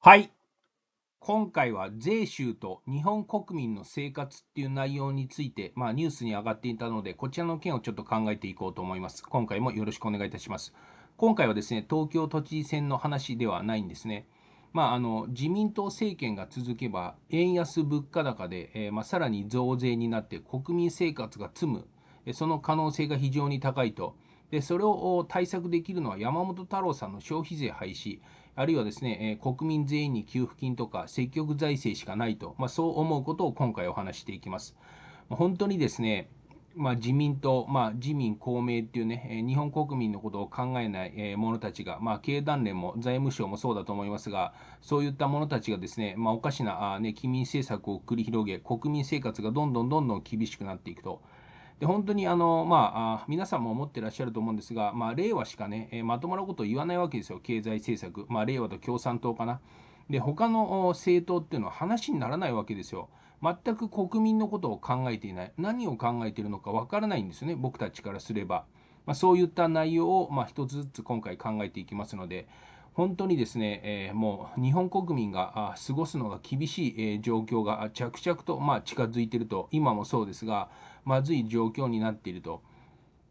はい。今回は税収と日本国民の生活っていう内容について、まあ、ニュースに上がっていたので、こちらの件をちょっと考えていこうと思います。今回もよろしくお願いいたします。今回はですね、東京都知事選の話ではないんですね。まあ、あの自民党政権が続けば、円安物価高で、えー、まあ、さらに増税になって、国民生活が積む、その可能性が非常に高いと。でそれを対策できるのは山本太郎さんの消費税廃止、あるいはですね、え国民全員に給付金とか積極財政しかないと、まあ、そう思うことを今回お話していきます。本当にですね、まあ、自民党、まあ、自民、公明っていうね、日本国民のことを考えない者たちが、まあ、経団連も財務省もそうだと思いますが、そういった者たちがですね、まあ、おかしな、あね、機民政策を繰り広げ、国民生活がどんどんどんどん厳しくなっていくと。で本当にあの、まあ、皆さんも思ってらっしゃると思うんですが、まあ、令和しかね、えまとまることを言わないわけですよ、経済政策、まあ、令和と共産党かな。で、他の政党っていうのは話にならないわけですよ。全く国民のことを考えていない、何を考えているのかわからないんですね、僕たちからすれば。まあ、そういった内容を、まあ、一つずつ今回考えていきますので、本当にですね、えー、もう日本国民が過ごすのが厳しい、えー、状況が着々と、まあ、近づいていると、今もそうですが、まずい状況になっていると。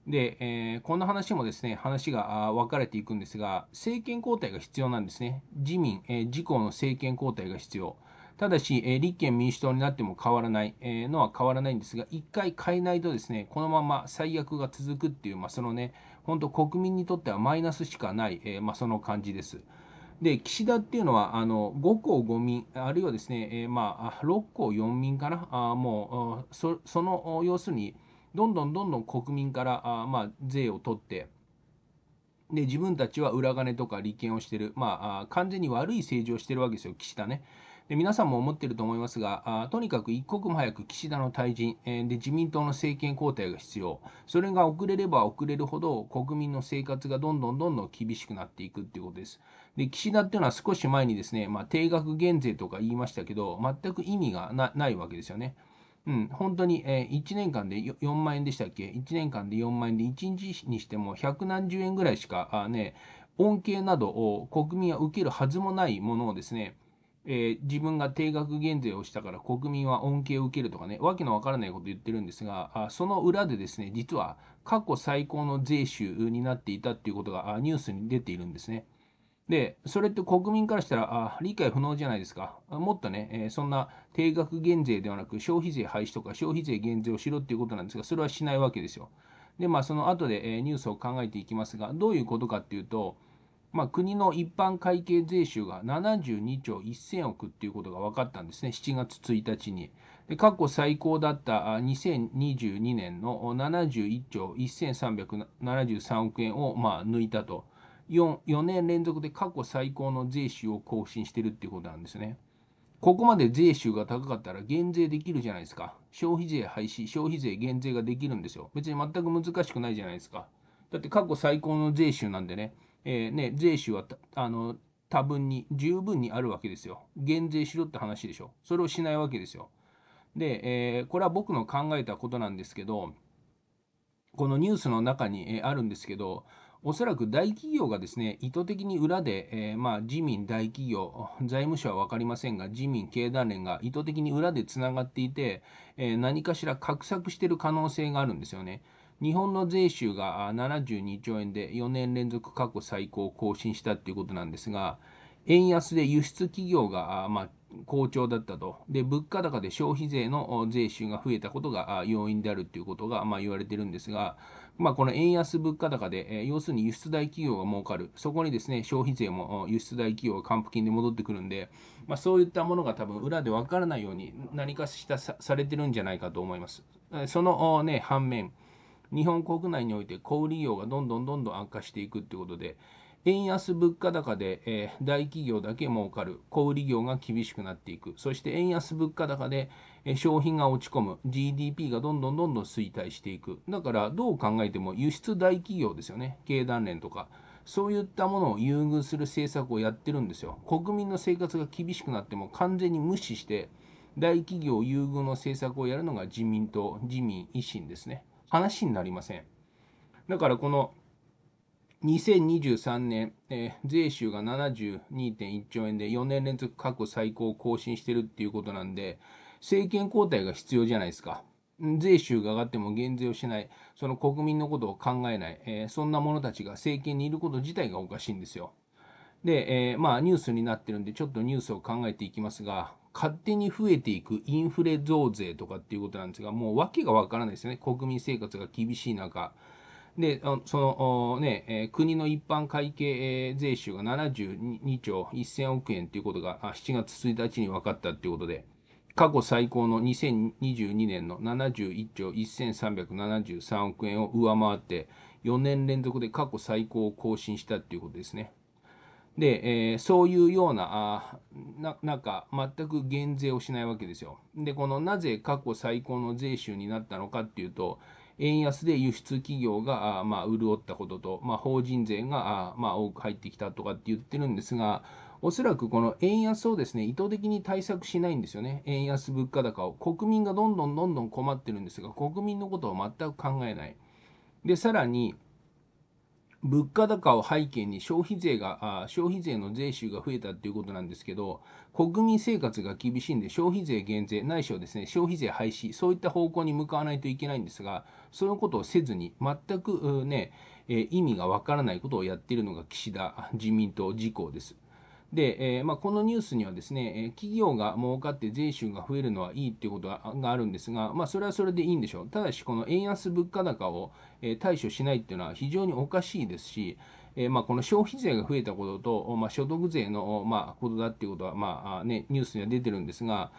で、えー、こんな話もですね、話が分かれていくんですが、政権交代が必要なんですね。自民、えー、自公の政権交代が必要。ただし、えー、立憲民主党になっても変わらない、えー、のは変わらないんですが、一回変えないとですね、このまま最悪が続くっていう、まあ、そのね、本当国民にとってはマイナスしかない、えー、まあ、その感じです。で、岸田っていうのは、あの5校5民、あるいはですね、えー、まあ、6校4民かな、あもうそ、その要するに、どんどんどんどん国民からあ、まあ、税を取って、で自分たちは裏金とか利権をしてる、まあ、完全に悪い政治をしてるわけですよ、岸田ね。で皆さんも思っていると思いますがあ、とにかく一刻も早く岸田の退陣、えー、で自民党の政権交代が必要、それが遅れれば遅れるほど国民の生活がどんどんどんどん厳しくなっていくということです。で岸田っていうのは少し前にですね、まあ、定額減税とか言いましたけど、全く意味がないわけですよね。うん、本当に、えー、1年間で4万円でしたっけ ?1 年間で4万円で1日にしても100何十円ぐらいしか、あね、恩恵などを国民は受けるはずもないものをですね、えー、自分が定額減税をしたから国民は恩恵を受けるとかね、わけのわからないことを言ってるんですが、あその裏でですね、実は過去最高の税収になっていたっていうことがニュースに出ているんですね。で、それって国民からしたらあ理解不能じゃないですか。もっとね、えー、そんな定額減税ではなく消費税廃止とか消費税減税をしろっていうことなんですが、それはしないわけですよ。で、まあその後で、えー、ニュースを考えていきますが、どういうことかっていうと、まあ、国の一般会計税収が72兆1000億っていうことが分かったんですね、7月1日に。で過去最高だった2022年の71兆1373億円をまあ抜いたと4、4年連続で過去最高の税収を更新してるっていうことなんですね。ここまで税収が高かったら減税できるじゃないですか。消費税廃止、消費税減税ができるんですよ。別に全く難しくないじゃないですか。だって過去最高の税収なんでね。えー、ね、税収はあの多分に十分にあるわけですよ。減税しろって話でしょ。それをしないわけですよ。で、えー、これは僕の考えたことなんですけど、このニュースの中に、えあるんですけど、おそらく大企業がですね、意図的に裏で、えー、まあ、自民、大企業、財務省は分かりませんが、自民、経団連が意図的に裏でつながっていて、えー、何かしら画策している可能性があるんですよね。日本の税収が72兆円で4年連続過去最高を更新したということなんですが、円安で輸出企業が、まあ、好調だったとで、物価高で消費税の税収が増えたことが要因であるということが、まあ、言われているんですが、まあ、この円安物価高で、要するに輸出大企業が儲かる、そこにですね消費税も輸出大企業が還付金で戻ってくるんで、まあ、そういったものが多分裏で分からないように何かしたされてるんじゃないかと思います。その、ね、反面日本国内において小売業がどんどんどんどん悪化していくということで、円安物価高で、えー、大企業だけ儲かる、小売業が厳しくなっていく、そして円安物価高で、えー、商品が落ち込む、GDP がどんどんどんどん衰退していく、だからどう考えても輸出大企業ですよね、経団連とか、そういったものを優遇する政策をやってるんですよ。国民の生活が厳しくなっても完全に無視して、大企業優遇の政策をやるのが自民党、自民、維新ですね。話になりません。だからこの2023年、えー、税収が72.1兆円で4年連続過去最高を更新してるっていうことなんで、政権交代が必要じゃないですか。税収が上がっても減税をしない、その国民のことを考えない、えー、そんな者たちが政権にいること自体がおかしいんですよ。で、えー、まあニュースになってるんで、ちょっとニュースを考えていきますが、勝手に増えていくインフレ増税とかっていうことなんですが、もう訳がわからないですよね。国民生活が厳しい中。で、その、ね、国の一般会計税収が72兆1000億円ていうことが7月1日に分かったっていうことで、過去最高の2022年の71兆1373億円を上回って、4年連続で過去最高を更新したっていうことですね。で、えー、そういうような、あなんか、全く減税をしないわけですよ。で、このなぜ過去最高の税収になったのかっていうと、円安で輸出企業が、あまあ、潤ったことと、まあ、法人税が、あまあ、多く入ってきたとかって言ってるんですが、おそらくこの円安をですね、意図的に対策しないんですよね。円安物価高を。国民がどんどんどんどん困ってるんですが、国民のことを全く考えない。で、さらに、物価高を背景に消費税が消費税の税収が増えたということなんですけど、国民生活が厳しいんで、消費税減税、ないしはですね消費税廃止、そういった方向に向かわないといけないんですが、そのことをせずに、全くね、意味がわからないことをやっているのが岸田自民党自公です。で、えー、まあ、このニュースにはですね、企業が儲かって税収が増えるのはいいっていうことがあるんですが、まあ、それはそれでいいんでしょう。ただし、この円安物価高を、え対処しないっていうのは非常におかしいですし、えまあ、この消費税が増えたことと、まあ、所得税の、まあ、ことだっていうことは、まあね、ニュースには出てるんですが、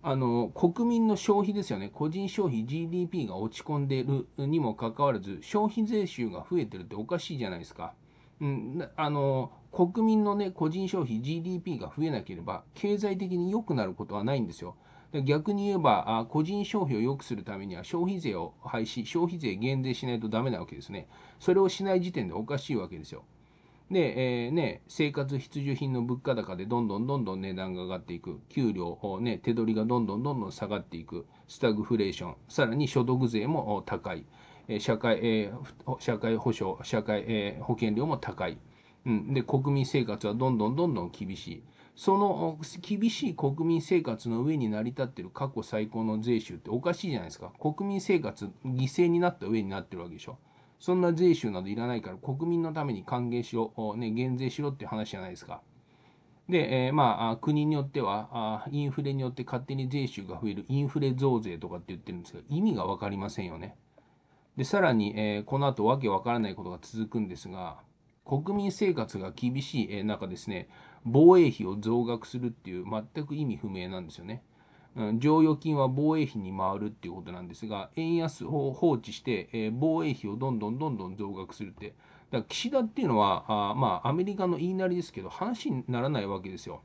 あの国民の消費ですよね、個人消費、GDP が落ち込んでいるにもかかわらず、消費税収が増えてるっておかしいじゃないですか。うん、あの国民の、ね、個人消費 GDP が増えなければ経済的に良くなることはないんですよ。逆に言えば個人消費を良くするためには消費税を廃止消費税減税しないとダメなわけですねそれをしない時点でおかしいわけですよで、えー、ね、生活必需品の物価高でどんどんどんどん値段が上がっていく給料、ね、手取りがどんどんどんどん下がっていくスタグフレーションさらに所得税も高い社会、えー、社会保障、社会、えー、保険料も高い。うん。で、国民生活はどんどんどんどん厳しい。その厳しい国民生活の上に成り立ってる過去最高の税収っておかしいじゃないですか。国民生活犠牲になった上になってるわけでしょ。そんな税収などいらないから国民のために還元しろ、ね、減税しろって話じゃないですか。で、えー、まあ、国によってはインフレによって勝手に税収が増えるインフレ増税とかって言ってるんですけど、意味がわかりませんよね。で、さらに、えー、この後わけわからないことが続くんですが、国民生活が厳しい中ですね、防衛費を増額するっていう全く意味不明なんですよね。うん、剰余金は防衛費に回るっていうことなんですが、円安を放置して、えー、防衛費をどんどんどんどん増額するって。だから岸田っていうのは、あまあ、アメリカの言いなりですけど、話にならないわけですよ。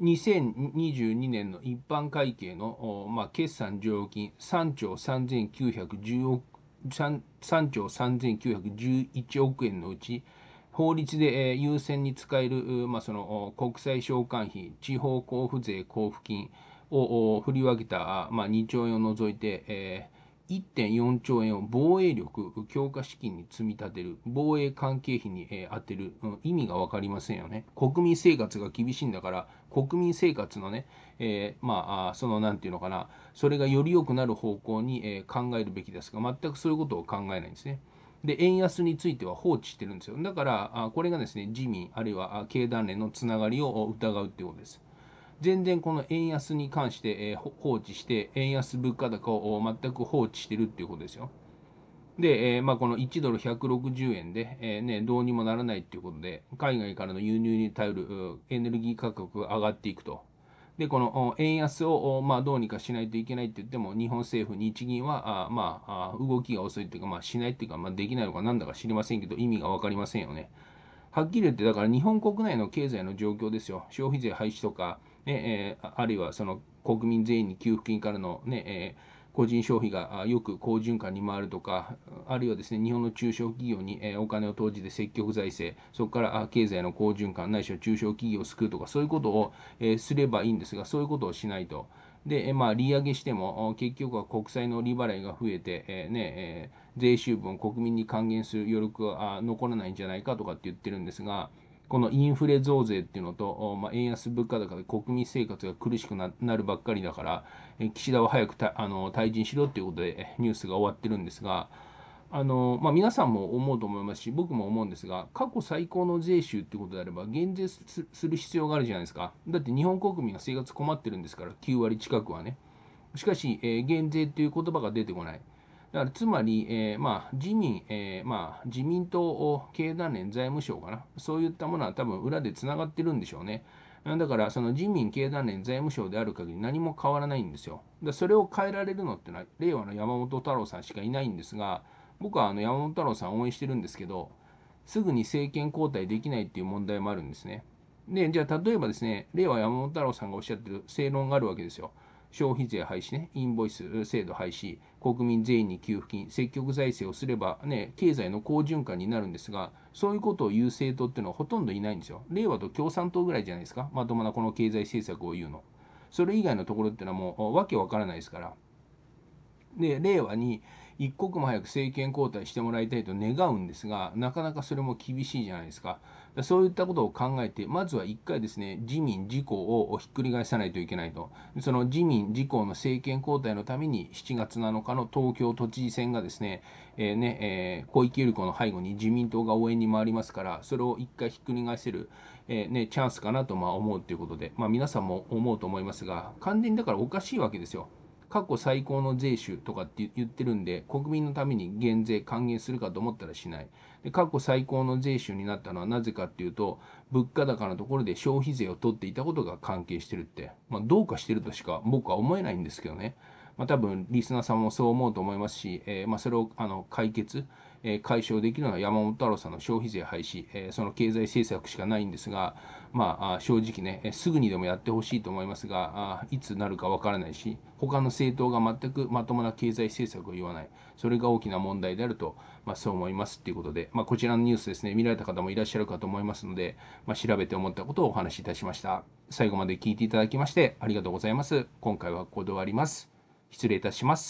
2022年の一般会計の、まあ、決算剰余金3兆3 9 1億 3, 3兆3911億円のうち、法律で、優先に使える、まあ、その国際償還費、地方交付税交付金を振り分けた、まあ、2兆円を除いて、1.4兆円を防衛力強化資金に積み立てる、防衛関係費に、充てる、意味が分かりませんよね。国民生活が厳しいんだから、国民生活のね、えー、まあ、その、何て言うのかな、それがより良くなる方向に、えー、考えるべきですが、全くそういうことを考えないんですね。で、円安については放置してるんですよ。だから、あこれがですね、自民、あるいは経団連のつながりを疑うってことです。全然この円安に関して、えー、放置して、円安物価高を全く放置してるっていうことですよ。で、えー、まあ、この1ドル160円で、えー、ね、どうにもならないっていうことで、海外からの輸入に頼るエネルギー価格が上がっていくと。で、この円安を、まあ、どうにかしないといけないって言っても、日本政府、日銀は、あまあ、あ動きが遅いっていうか、まあ、しないっていうか、まあ、できないのかなんだか知りませんけど、意味が分かりませんよね。はっきり言って、だから日本国内の経済の状況ですよ。消費税廃止とか、ね、えー、あるいはその国民全員に給付金からのね、えー個人消費がよく好循環に回るとか、あるいはですね、日本の中小企業にお金を投じて積極財政、そこから経済の好循環、ないしは中小企業を救うとか、そういうことをすればいいんですが、そういうことをしないと。で、まあ、利上げしても、結局は国債の利払いが増えて、えー、ね、えー、税収分を国民に還元する余力が残らないんじゃないかとかって言ってるんですが、このインフレ増税っていうのと、まあ、円安物価高で国民生活が苦しくなるばっかりだから、え岸田は早くあの退陣しろっていうことでニュースが終わってるんですが、あのまあ、皆さんも思うと思いますし、僕も思うんですが、過去最高の税収ってことであれば、減税する必要があるじゃないですか。だって日本国民は生活困ってるんですから、9割近くはね。しかし、えー、減税っていう言葉が出てこない。だからつまり、えー、まあ、自民、えー、まあ、自民党経団連財務省かな、そういったものは多分裏でつながってるんでしょうね。だから、その自民経団連財務省である限り何も変わらないんですよ。だそれを変えられるのってのは、令和の山本太郎さんしかいないんですが、僕はあの山本太郎さん応援してるんですけど、すぐに政権交代できないっていう問題もあるんですね。で、じゃあ例えばですね、令和山本太郎さんがおっしゃってる正論があるわけですよ。消費税廃止ね、インボイス制度廃止、国民全員に給付金、積極財政をすれば、ね、経済の好循環になるんですが、そういうことを言う政党っていうのはほとんどいないんですよ。令和と共産党ぐらいじゃないですか、まともなこの経済政策を言うの。それ以外のところっていうのはもうわけわからないですから。で、令和に、一刻も早く政権交代してもらいたいと願うんですが、なかなかそれも厳しいじゃないですか。そういったことを考えて、まずは一回ですね、自民、自公をひっくり返さないといけないと。その自民、自公の政権交代のために、7月7日の東京都知事選がですね、えー、ね、えー、小池百合子の背後に自民党が応援に回りますから、それを一回ひっくり返せる、えー、ね、チャンスかなとまあ思うということで、まあ、皆さんも思うと思いますが、完全にだからおかしいわけですよ。過去最高の税収とかって言ってるんで、国民のために減税還元するかと思ったらしない。で、過去最高の税収になったのはなぜかっていうと、物価高のところで消費税を取っていたことが関係してるって、まあ、どうかしてるとしか僕は思えないんですけどね。まあ、多分、リスナーさんもそう思うと思いますし、えー、まあ、それを、あの、解決、え解消できるのは山本太郎さんの消費税廃止、えその経済政策しかないんですが、まあ、正直ね、すぐにでもやってほしいと思いますが、いつなるかわからないし、他の政党が全くまともな経済政策を言わない、それが大きな問題であると、まあ、そう思いますということで、まあ、こちらのニュースですね、見られた方もいらっしゃるかと思いますので、まあ、調べて思ったことをお話しいたしました。最後まで聞いていただきましてありがとうございます。今回はここで終わります。失礼いたします。